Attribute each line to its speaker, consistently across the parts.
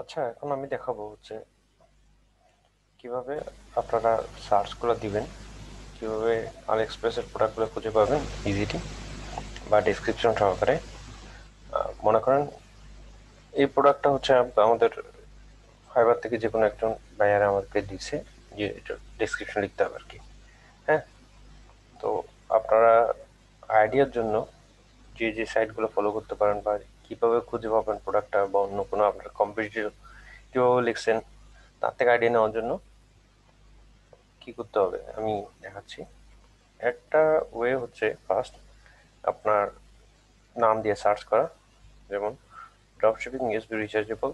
Speaker 1: আচ্ছা এখন আমি দেখাবো হচ্ছে কিভাবে আপনারা সার্চগুলো দিবেন কিভাবে আলিএক্সপ্রেসের প্রোডাক্টগুলো খুঁজে পাবেন ইজিলি বা ডিসক্রিপশন সহকারে মনে করেন এই প্রোডাক্টটা হচ্ছে আমাদের ফাইবার থেকে যে কোনো একজন বায়ার আমাদেরকে দিছে যে এটা ডিসক্রিপশন লিখতে হবে আর কি হ্যাঁ তো আপনারা আইডিয়ার জন্য যে যে সাইটগুলো ফলো করতে পারেন বা কীভাবে খুঁজে পাবেন প্রোডাক্টটা বা অন্য কোনো আপনার ভিডিও লিখছেন তার থেকে আইডিয়া নেওয়ার জন্য কি করতে হবে আমি দেখাচ্ছি একটা ওয়ে হচ্ছে ফার্স্ট আপনার নাম দিয়ে সার্চ করা যেমন ড্রপশিপিং ইউসবি রিচার্জেবল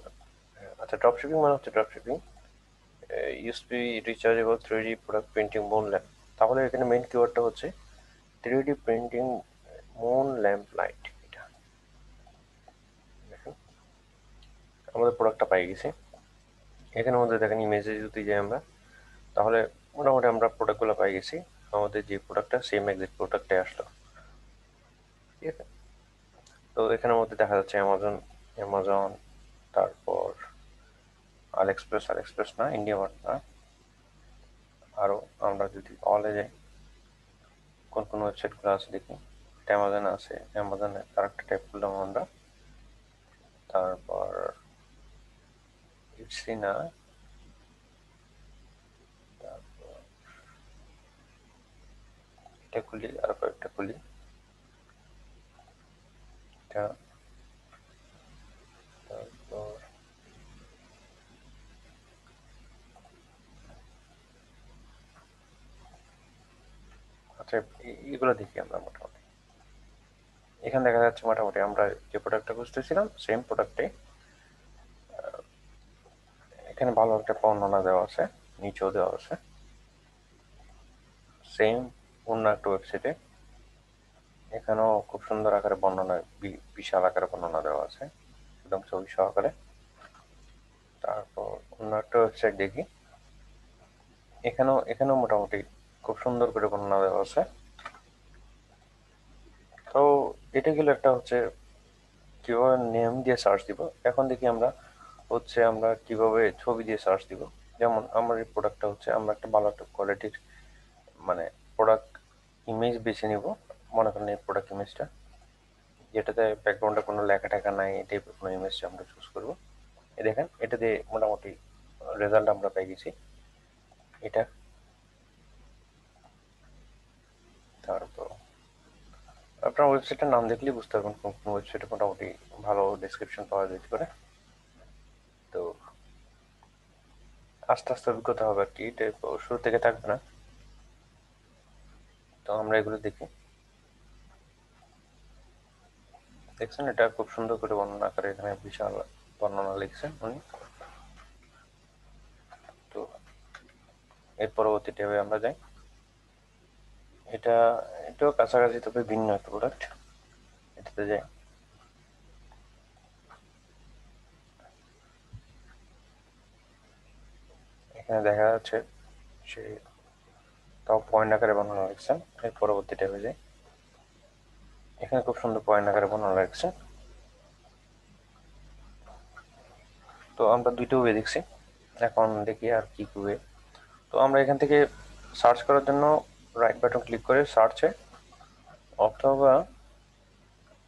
Speaker 1: আচ্ছা ড্রপশিপিং মানে হচ্ছে dropshipping USB rechargeable three D product printing moon lamp তাহলে এখানে মেন কিওয়ার্ডটা হচ্ছে three D printing moon lamp light আমাদের প্রোডাক্টটা পাই গেছি এখানে আমাদের দেখেন ইমেজে যদি যাই আমরা তাহলে মোটামুটি আমরা প্রোডাক্টগুলো পেয়ে গেছি আমাদের যে প্রোডাক্টটা সেম এক্সিট প্রোডাক্টটাই আসলো ঠিক আছে তো এখানের মধ্যে দেখা যাচ্ছে অ্যামাজন অ্যামাজন তারপর আল এক্সপ্রেস আল এক্সপ্রেস না ইন্ডিয়া মার্ট না আরও আমরা যদি অলে যাই কোন কোন ওয়েবসাইটগুলো আছে দেখি অ্যামাজন আছে অ্যামাজনে আর একটা টাইপ করলাম আমরা তার ইটসি না এটা খুলি আর কয়েকটা খুলি এটা তারপর আচ্ছা এগুলো দেখি আমরা মোটামুটি এখানে দেখা যাচ্ছে মোটামুটি আমরা যে প্রোডাক্টটা খুঁজতেছিলাম সেম প্রোডাক্টে এখানে ভালো একটা বর্ণনা দেওয়া আছে নিচেও দেওয়া আছে সেম অন্য একটা ওয়েবসাইটে এখানেও খুব সুন্দর আকারে বর্ণনা বিশাল আকারে বর্ণনা দেওয়া আছে একদম ছবি সহকারে তারপর অন্য একটা ওয়েবসাইট দেখি এখানেও এখানেও মোটামুটি খুব সুন্দর করে বর্ণনা দেওয়া আছে তো এটা গেলে একটা হচ্ছে কীভাবে নেম দিয়ে সার্চ দিব এখন দেখি আমরা হচ্ছে আমরা কিভাবে ছবি দিয়ে সার্চ দিব যেমন আমার এই প্রোডাক্টটা হচ্ছে আমরা একটা ভালো একটা কোয়ালিটির মানে প্রোডাক্ট ইমেজ বেছে নিব মনে করেন এই প্রোডাক্ট ইমেজটা যেটাতে ব্যাকগ্রাউন্ডে কোনো লেখা টেখা নাই এই টাইপের কোনো ইমেজটা আমরা চুজ করবো এ দেখেন এটা দিয়ে মোটামুটি রেজাল্ট আমরা পেয়ে গেছি এটা তারপর আপনার ওয়েবসাইটের নাম দেখলেই বুঝতে পারবেন কোন কোন ওয়েবসাইটে মোটামুটি ভালো ডিসক্রিপশন পাওয়া যেতে পারে আস্তে আস্তে অভিজ্ঞতা হবে আর কি এটা শুরু থেকে থাকবে না তো আমরা এগুলো দেখি দেখছেন এটা খুব সুন্দর করে বর্ণনা করে এখানে বিশাল বর্ণনা লিখছেন উনি তো এর পরবর্তী টেবে আমরা যাই এটা এটাও কাছাকাছি তবে ভিন্ন একটা প্রোডাক্ট এটাতে যাই এখানে দেখা যাচ্ছে সে তাও পয়েন্ট আকারে বানানো হয়েছে এর পরবর্তী হয়ে যায় এখানে খুব সুন্দর পয়েন্ট আকারে বানানো লাগছে তো আমরা দুইটা ওয়ে দেখছি এখন দেখি আর কি ওয়ে তো আমরা এখান থেকে সার্চ করার জন্য রাইট বাটন ক্লিক করে সার্চে অথবা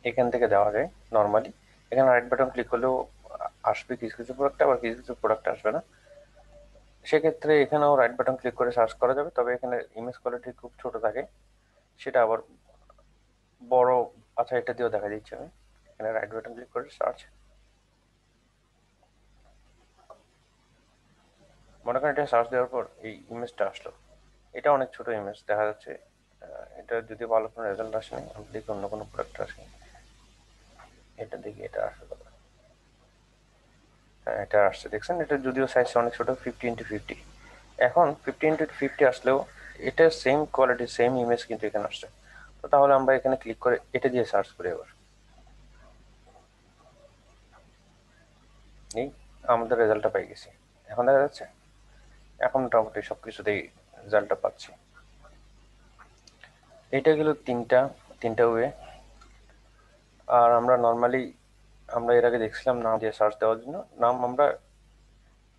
Speaker 1: এখান থেকে দেওয়া যায় নর্মালি এখানে রাইট বাটন ক্লিক করলেও আসবে কিছু কিছু প্রোডাক্ট আবার কিছু কিছু প্রোডাক্ট আসবে না সেক্ষেত্রে এখানেও রাইট বাটন ক্লিক করে সার্চ করা যাবে তবে এখানে ইমেজ কোয়ালিটি খুব ছোট থাকে সেটা আবার বড় আচ্ছা এটা দিয়েও দেখা দিচ্ছে আমি এখানে রাইট বাটন ক্লিক করে সার্চ মনে করেন এটা সার্চ দেওয়ার পর এই ইমেজটা আসলো এটা অনেক ছোট ইমেজ দেখা যাচ্ছে এটা যদি ভালো কোনো রেজাল্ট আসে আমি দেখি অন্য কোনো প্রোডাক্ট আসেনি এটা দেখি এটা আসলো এটা আসছে দেখছেন এটা যদিও সাইজ অনেক ছোটো ফিফটি ইন্টু ফিফটি এখন ফিফটি ইন্টু ফিফটি আসলেও এটা সেম কোয়ালিটি সেম ইমেজ কিন্তু এখানে আসছে তো তাহলে আমরা এখানে ক্লিক করে এটা দিয়ে সার্চ করি এবার এই আমাদের রেজাল্টটা পাই গেছি এখন দেখা যাচ্ছে এখন মোটামুটি সব কিছুতেই রেজাল্টটা পাচ্ছি এটা গেল তিনটা তিনটা ওয়ে আর আমরা নর্মালি আমরা এর আগে দেখছিলাম নাম দিয়ে সার্চ দেওয়ার জন্য নাম আমরা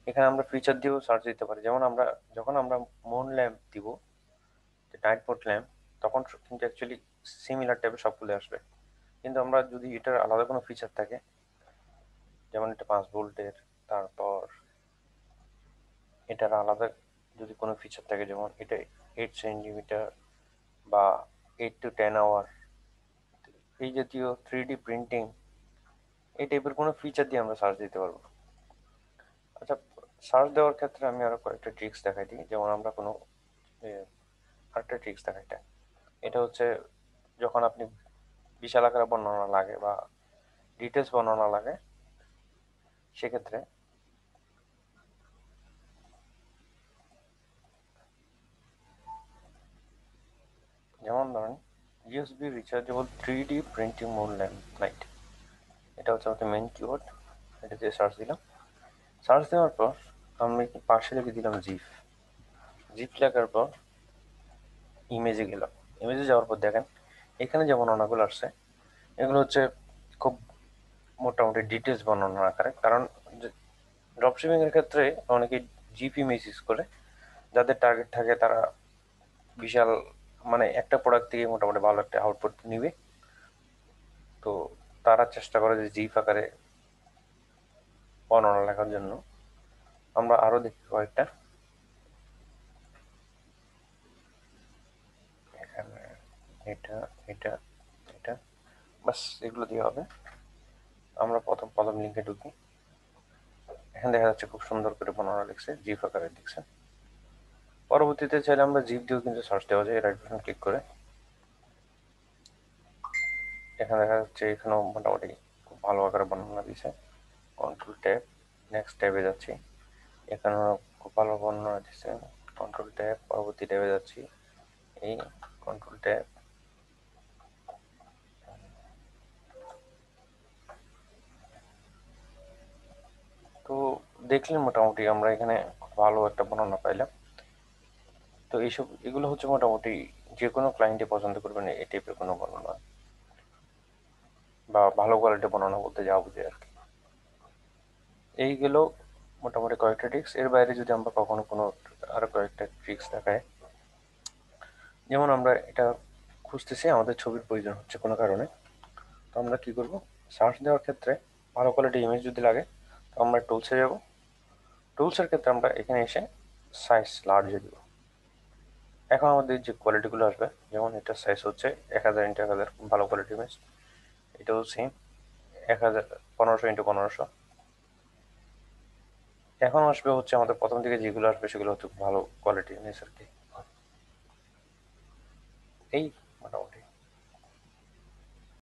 Speaker 1: এখানে আমরা ফিচার দিয়েও সার্চ দিতে পারি যেমন আমরা যখন আমরা মন ল্যাম্প দিব নাইট মোড ল্যাম্প তখন কিন্তু অ্যাকচুয়ালি সিমিলার টাইপের সবগুলো আসবে কিন্তু আমরা যদি এটার আলাদা কোনো ফিচার থাকে যেমন এটা পাঁচ ভোল্টের তারপর এটার আলাদা যদি কোনো ফিচার থাকে যেমন এটা এইট সেন্টিমিটার বা এইট টু টেন আওয়ার এই জাতীয় থ্রি ডি প্রিন্টিং এই টাইপের কোনো ফিচার দিয়ে আমরা সার্চ দিতে পারবো আচ্ছা সার্চ দেওয়ার ক্ষেত্রে আমি আরও কয়েকটা ট্রিক্স দেখাই দিই যেমন আমরা কোনো আরেকটা ট্রিক্স দেখাই এটা এটা হচ্ছে যখন আপনি বিশাল আকারে বর্ণনা লাগে বা ডিটেলস বর্ণনা লাগে সেক্ষেত্রে যেমন ধরেন USB rechargeable three D printing mode lamp light এটা হচ্ছে আমাদের মেন কিওয়ার্ড এটা দিয়ে সার্চ দিলাম সার্চ দেওয়ার পর আমরা পাশে লিখে দিলাম জিপ জিপ লেখার পর ইমেজে গেলাম ইমেজে যাওয়ার পর দেখেন এখানে যে বর্ণনাগুলো আসছে এগুলো হচ্ছে খুব মোটামুটি ডিটেলস বর্ণনা আকারে কারণ ড্রপশিপিংয়ের ক্ষেত্রে অনেকে জিপ ইমেজ ইউজ করে যাদের টার্গেট থাকে তারা বিশাল মানে একটা প্রোডাক্ট থেকে মোটামুটি ভালো একটা আউটপুট নিবে তো তারা চেষ্টা করে যে জিপ আকারে বর্ণনা লেখার জন্য আমরা আরও দেখি কয়েকটা এটা এটা এটা বাস এগুলো দিয়ে হবে আমরা প্রথম প্রথম লিঙ্কে ঢুকি এখানে দেখা যাচ্ছে খুব সুন্দর করে বর্ণনা লিখছে জিপ আকারে লিখছে পরবর্তীতে চাইলে আমরা জিপ দিয়েও কিন্তু সার্চ দেওয়া যায় রাইট বাটন ক্লিক করে এখানে দেখা যাচ্ছে এখানেও মোটামুটি খুব ভালো আকারে বর্ণনা দিয়েছে কন্ট্রোল ট্যাব নেক্সট ট্যাবে যাচ্ছি এখানে খুব ভালো বর্ণনা দিয়েছে কন্ট্রোল ট্যাব পরবর্তী ট্যাবে যাচ্ছি এই কন্ট্রোল ট্যাব তো দেখলেন মোটামুটি আমরা এখানে খুব ভালো একটা বর্ণনা পাইলাম তো এইসব এগুলো হচ্ছে মোটামুটি যে কোনো ক্লায়েন্টে পছন্দ করবেন এই টাইপের কোনো বর্ণনা বা ভালো কোয়ালিটি বর্ণনা বলতে যা বুঝে আর কি এই গেল মোটামুটি কয়েকটা ট্রিক্স এর বাইরে যদি আমরা কখনো কোনো আরও কয়েকটা ট্রিক্স দেখায় যেমন আমরা এটা খুঁজতেছি আমাদের ছবির প্রয়োজন হচ্ছে কোনো কারণে তো আমরা কি করব সার্চ দেওয়ার ক্ষেত্রে ভালো কোয়ালিটি ইমেজ যদি লাগে তো আমরা টুলসে যাব টুলসের ক্ষেত্রে আমরা এখানে এসে সাইজ লার্জে দেব এখন আমাদের যে কোয়ালিটিগুলো আসবে যেমন এটা সাইজ হচ্ছে এক হাজার ইন্টু এক হাজার ভালো কোয়ালিটি ইমেজ এটাও সেম এক হাজার পনেরোশো ইন্টু পনেরোশো এখন আসবে হচ্ছে আমাদের প্রথম দিকে যেগুলো আসবে সেগুলো হচ্ছে ভালো কোয়ালিটি এই মোটামুটি